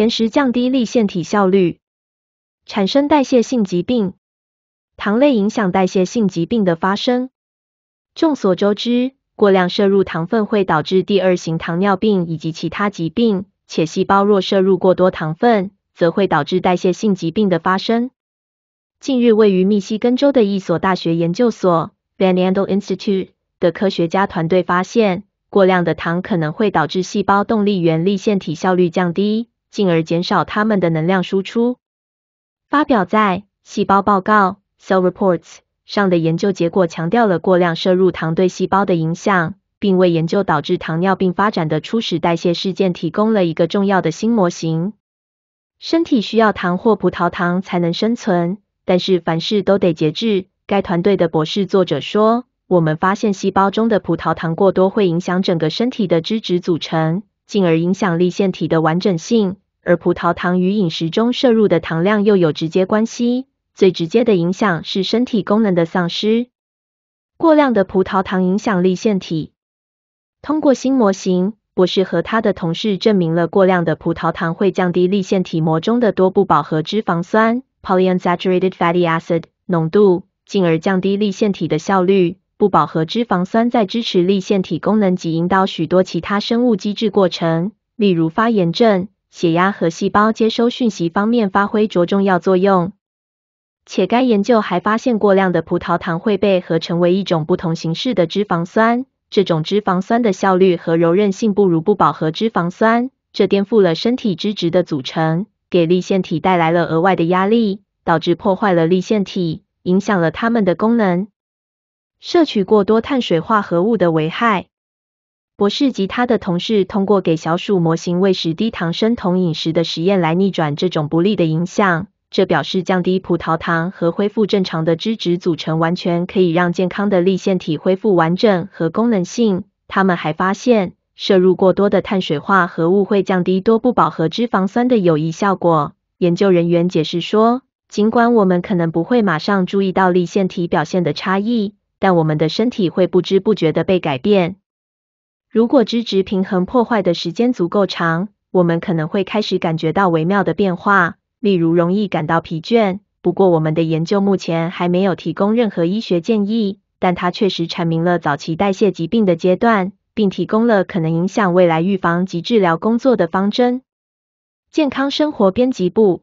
甜食降低粒腺体效率，产生代谢性疾病。糖类影响代谢性疾病的发生。众所周知，过量摄入糖分会导致第二型糖尿病以及其他疾病，且细胞若摄入过多糖分，则会导致代谢性疾病的发生。近日，位于密西根州的一所大学研究所 （Van Andel Institute） 的科学家团队发现，过量的糖可能会导致细胞动力源粒腺体效率降低。进而减少它们的能量输出。发表在《细胞报告》（Cell Reports） 上的研究结果强调了过量摄入糖对细胞的影响，并为研究导致糖尿病发展的初始代谢事件提供了一个重要的新模型。身体需要糖或葡萄糖才能生存，但是凡事都得节制。该团队的博士作者说：“我们发现细胞中的葡萄糖过多会影响整个身体的脂质组成。”进而影响粒腺体的完整性，而葡萄糖与饮食中摄入的糖量又有直接关系。最直接的影响是身体功能的丧失。过量的葡萄糖影响粒腺体。通过新模型，博士和他的同事证明了过量的葡萄糖会降低粒腺体膜中的多不饱和脂肪酸 （polyunsaturated fatty acid） 浓度，进而降低粒腺体的效率。不饱和脂肪酸在支持粒线体功能及引导许多其他生物机制过程，例如发炎症、血压和细胞接收讯息方面发挥着重要作用。且该研究还发现，过量的葡萄糖会被合成为一种不同形式的脂肪酸，这种脂肪酸的效率和柔韧性不如不饱和脂肪酸，这颠覆了身体脂质的组成，给粒线体带来了额外的压力，导致破坏了粒线体，影响了它们的功能。摄取过多碳水化合物的危害。博士及他的同事通过给小鼠模型喂食低糖生酮饮食的实验来逆转这种不利的影响，这表示降低葡萄糖和恢复正常的脂质组成完全可以让健康的立腺体恢复完整和功能性。他们还发现，摄入过多的碳水化合物会降低多不饱和脂肪酸的有益效果。研究人员解释说，尽管我们可能不会马上注意到立腺体表现的差异。但我们的身体会不知不觉的被改变。如果脂质平衡破坏的时间足够长，我们可能会开始感觉到微妙的变化，例如容易感到疲倦。不过，我们的研究目前还没有提供任何医学建议，但它确实阐明了早期代谢疾病的阶段，并提供了可能影响未来预防及治疗工作的方针。健康生活编辑部。